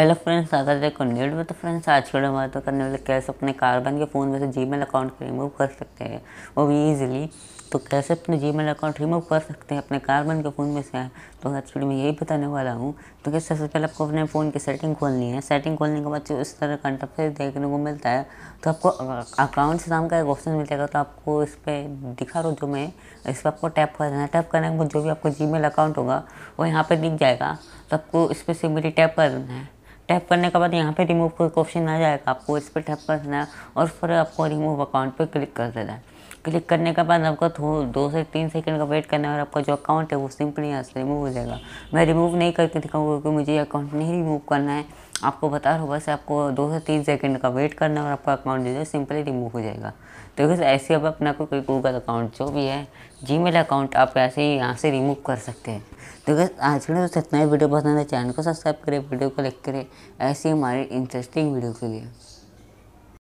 hello friends आज देखो nude में तो फ्रेंड्स आज के हमारे बात करने वाले कैसे अपने कार्बन के फ़ोन में से मेल अकाउंट रिमूव कर सकते हैं वो भी ईजिली तो कैसे अपने मेल अकाउंट रिमूव कर सकते हैं अपने कार्बन के फ़ोन में से तो आज वीडियो में यही बताने वाला हूँ तो कैसे सबसे पहले आपको अपने फ़ोन की सेटिंग खोलनी है सेटिंग खोलने के बाद जो इस तरह का इंटरफेस देखने को मिलता है तो आपको अकाउंट से नाम का एक ऑप्शन मिलेगा तो आपको इस पर दिखा रहा हूँ जो मैं इस पर आपको टैप कर देना है टैप करने के बाद जो भी आपको जी अकाउंट होगा वो यहाँ पर दिख जाएगा तो आपको इस पर सिंपली टैप कर देना है टैप करने के बाद यहाँ पे रिमूव कोई ऑप्शन आ जाएगा आपको इस पर टैप कर देना है और फिर आपको रिमूव अकाउंट पर क्लिक कर देना है क्लिक करने के बाद आपको दो से तीन सेकंड का वेट करना है और आपका जो अकाउंट है वो सिंपली यहाँ से रिमूव हो जाएगा मैं रिमूव नहीं करके दिखाऊंगा क्योंकि मुझे अकाउंट नहीं रिमूव करना है आपको बता रहा हूँ बस आपको दो से तीन सेकंड का वेट करना है और आपका अकाउंट जो है सिंपली रिमूव हो जाएगा तो बस ऐसे अब अपना कोई गूगल अकाउंट जो भी है जी अकाउंट आप ऐसे ही यहाँ से रिमूव कर सकते हैं तो बस आज के लिए बस इतना ही वीडियो पसंद है तो चैनल को सब्सक्राइब करें वीडियो को लाइक करें ऐसी हमारी इंटरेस्टिंग वीडियो के लिए